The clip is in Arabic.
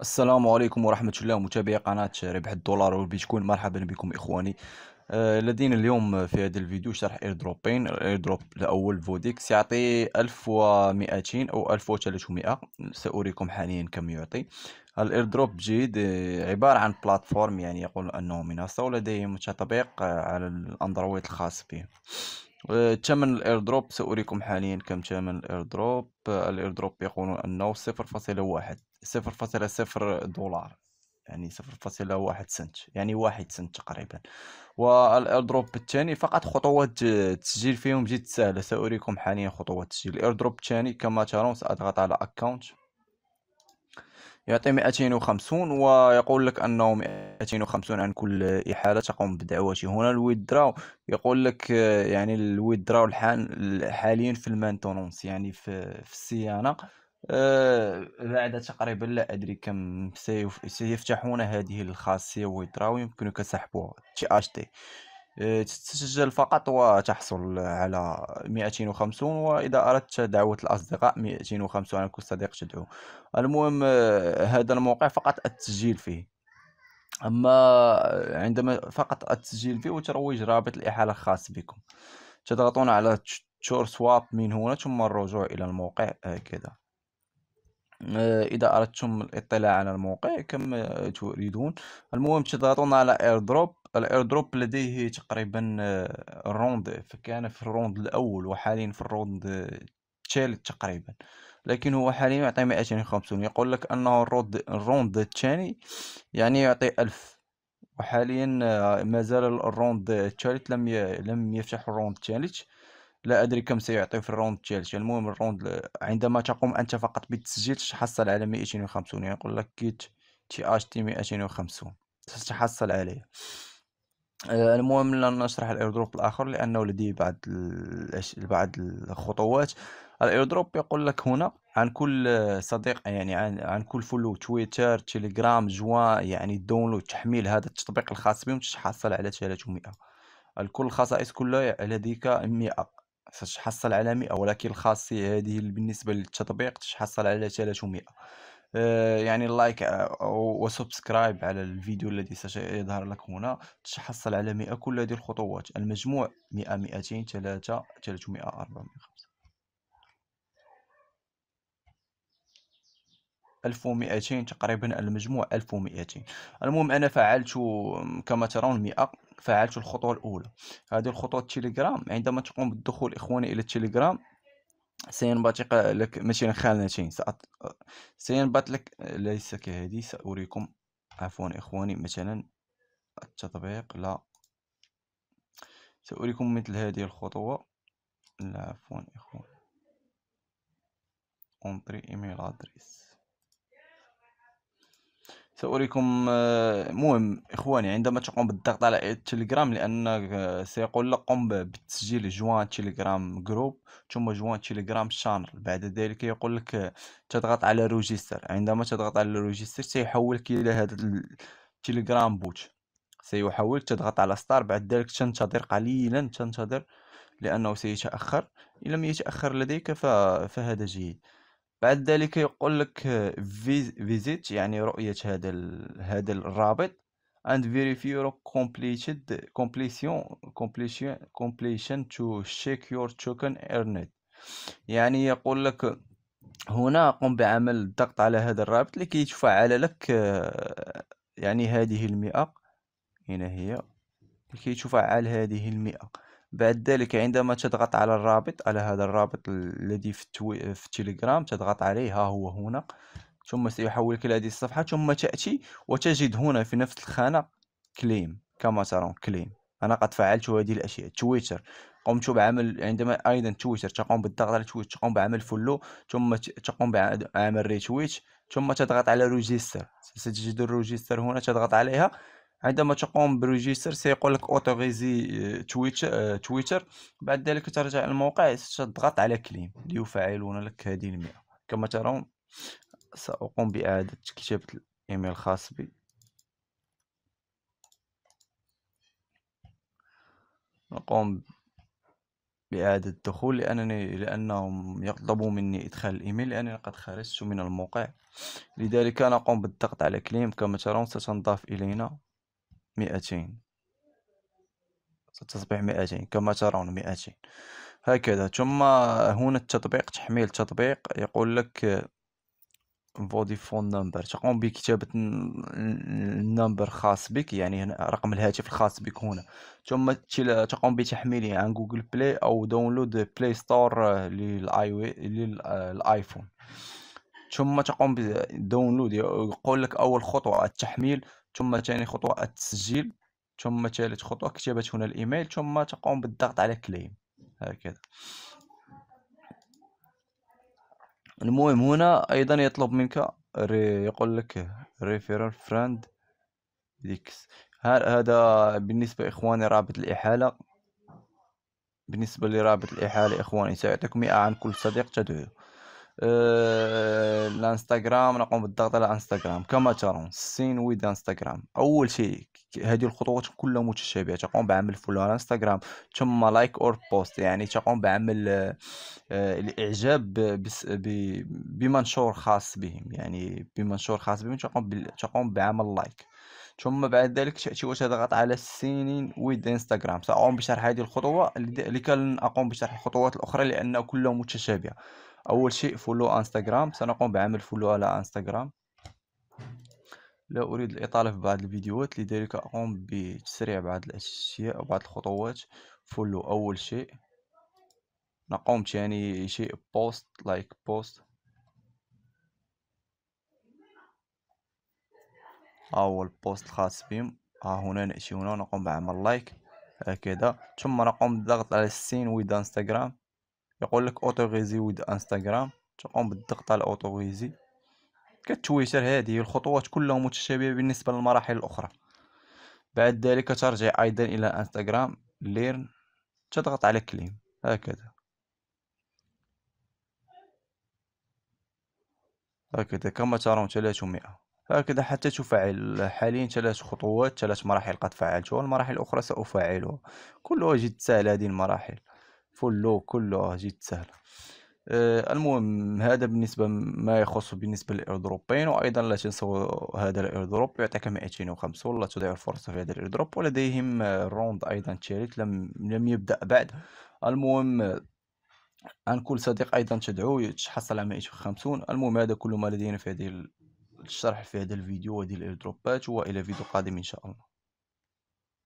السلام عليكم ورحمة الله متابعي قناة ربح الدولار والبيتكوين مرحبا بكم إخواني آه، لدينا اليوم في هذا الفيديو شرح اير دروبين اير دروب الأول فوديكس يعطي 1200 أو 1300 سأريكم حاليا كم يعطي الاير دروب جيد عبارة عن بلاتفورم يعني يقول أنه منصة ولديه تطبيق آه، على الأندرويد الخاص به ثمن الايردروب سأريكم حاليا كم ثمن الايردروب الايردروب يقولون انه صفر فاصلة واحد صفر فاصلة صفر دولار يعني صفر فاصلة واحد سنت يعني واحد سنت تقريبا والايردروب الثاني فقط خطوات التسجيل فيهم جد سهلة سأريكم حاليا خطوات التسجيل الايردروب الثاني كما ترون سأضغط على اكونت يعطي 250 ويقول لك انه 250 عن كل احاله تقوم بدعوته هنا الويدراو يقول لك آه، يعني الويدراو الحال حاليا في المانتونونس يعني في, في الصيانه أه بعد تقريبا لا ادري كم سيفتحون هذه الخاصيه ويدراو يمكنك سحبها تي اش تي تسجل فقط وتحصل على 250 وإذا أردت دعوة الأصدقاء 250 على كل صديق تدعو المهم آه، هذا الموقع فقط التسجيل فيه أما آه، عندما فقط التسجيل فيه وترويج رابط الإحالة الخاص بكم تضغطون على تشور سواب من هنا ثم الرجوع إلى الموقع هكذا آه، إذا أردتم الاطلاع على الموقع كما تريدون المهم تضغطون على اير دروب الايردروب لديه تقريبا آه، روند فكان في الروند الاول وحاليا في الروند آه، الثالث تقريبا لكن هو حاليا يعطي 250 يقول لك انه الروند الثاني يعني يعطي 1000 وحاليا آه، مازال الروند الثالث لم ي... لم يفتح الروند الثالث لا ادري كم سيعطي في الروند الثالث المهم الروند عندما تقوم انت فقط بالتسجيل تحصل على 250 يعني يقول لك كيت تي اش تي 250 ستحصل عليه آه، المهم لا نشرح الايردروب الاخر لانه لدي بعض بعض الخطوات الايردروب يقول لك هنا عن كل صديق يعني عن, عن كل فلو تويتر تيليجرام جوان يعني داونلود تحميل هذا التطبيق الخاص بهم تتحصل على 300 الكل الخصائص كلها لديك 100 تتحصل على 100 ولكن الخاصية هذه بالنسبة للتطبيق تتحصل على 300 آه، يعني لايك آه، وسبسكرايب على الفيديو الذي سيظهر لك هنا تحصل على 100 كل هذه الخطوات المجموع 100 200 300 300 400 ألف 1200 تقريبا المجموع 1200 المهم انا فعلت كما ترون 100 فعلت الخطوه الاولى هذه الخطوه التليجرام عندما تقوم بالدخول اخواني الى التليجرام سينبثق لك مثلا خانتين سأط... بات لك ليس كهذه سأريكم عفوا إخواني مثلا التطبيق لا سأريكم مثل هذه الخطوة لا عفوا إخواني اونتري ايميل ادريس سأريكم آه، مهم إخواني عندما تقوم بالضغط على التليجرام لأن آه، سيقول لك قم بتسجيل جوان تليجرام جروب ثم جوان تليجرام شانل بعد ذلك يقول لك آه، تضغط على روجستر عندما تضغط على روجستر سيحولك إلى هذا التليجرام بوت سيحولك تضغط على ستار بعد ذلك تنتظر قليلا تنتظر لأنه سيتأخر إن لم يتأخر لديك فهذا جيد بعد ذلك يقول لك فيزيت يعني رؤية هذا هذا الرابط and verify your completed completion completion completion to check your token earned يعني يقول لك هنا قم بعمل الضغط على هذا الرابط لكي تفعل لك يعني هذه المئة هنا هي لكي تفعل هذه المئة بعد ذلك عندما تضغط على الرابط على هذا الرابط الذي في, التوي... في التليجرام تضغط عليه ها هو هنا ثم سيحولك إلى هذه الصفحة ثم تأتي وتجد هنا في نفس الخانة كليم كما ترون كليم أنا قد فعلت هذه الأشياء تويتر قمت بعمل عندما أيضا تويتر تقوم بالضغط على تويتر تقوم بعمل فولو ثم تقوم بعمل ريتويت ثم تضغط على روجيستر ستجد الروجيستر هنا تضغط عليها عندما تقوم بريجيستر سيقول لك اوتوريزي آه، تويتر آه، تويتر بعد ذلك ترجع للموقع ستضغط على كليم ليفعلون لك هذه المئة كما ترون سأقوم بإعادة كتابة الإيميل الخاص بي نقوم بإعادة الدخول لأنني لأنهم يطلبوا مني إدخال الإيميل لأنني قد خرجت من الموقع لذلك نقوم بالضغط على كليم كما ترون ستنضاف إلينا مئتين ستصبح مئتين كما ترون مئتين هكذا ثم هنا التطبيق تحميل التطبيق يقول لك فودي فون نمبر تقوم بكتابة النمبر خاص بك يعني هنا رقم الهاتف الخاص بك هنا ثم تقوم بتحميله عن جوجل بلاي أو داونلود بلاي ستور للآيفون ثم تقوم بداونلود يقول لك أول خطوة التحميل ثم ثاني خطوة التسجيل ثم ثالث خطوة كتابة هنا الإيميل ثم تقوم بالضغط على كليم هكذا المهم هنا أيضا يطلب منك يقول لك ريفيرال فريند ليكس هذا بالنسبة إخواني رابط الإحالة بالنسبة لرابط الإحالة إخواني سيعطيك مئة عن كل صديق تدعوه آه، الانستغرام نقوم بالضغط على انستغرام كما ترون سين ويد انستغرام اول شيء هذه الخطوات كلها متشابهه تقوم بعمل فولو على انستغرام ثم لايك اور بوست يعني تقوم بعمل آه، آه، الاعجاب بمنشور خاص بهم يعني بمنشور خاص بهم تقوم تقوم بعمل لايك ثم بعد ذلك تأتي وتضغط على سين ويد انستغرام سأقوم بشرح هذه الخطوة لك لن أقوم بشرح الخطوات الأخرى لأن كلها متشابهة اول شيء فولو انستغرام سنقوم بعمل فولو على انستغرام لا اريد الاطاله في بعض الفيديوهات لذلك اقوم بتسريع بعض الاشياء او بعض الخطوات فولو اول شيء نقوم ثاني شيء بوست لايك بوست ها هو البوست الخاص بهم ها هنا ناتي هنا نقوم بعمل لايك هكذا ثم نقوم بالضغط على السين ويد انستغرام يقول لك اوتوغيزي ود انستغرام تقوم بالضغط على اوتوغيزي كتويتر هذه الخطوات كلها متشابهه بالنسبه للمراحل الاخرى بعد ذلك ترجع ايضا الى انستغرام ليرن تضغط على كليم هكذا هكذا كما ترون 300 هكذا حتى تفعل حاليا ثلاث خطوات ثلاث مراحل قد فعلتها والمراحل الاخرى سافعلها كلها جد سهله هذه المراحل لو كله جد سهله آه، المهم هذا بالنسبه ما يخص بالنسبه للايردروبين وايضا لا تنسوا هذا الايردروب يعطيك 250 لا تضيع الفرصه في هذا الايردروب ولديهم روند ايضا ثالث لم لم يبدا بعد المهم عن كل صديق ايضا تدعو تحصل على 250 المهم هذا كل ما لدينا في هذه الشرح في هذا الفيديو وهذه الايردروبات والى فيديو قادم ان شاء الله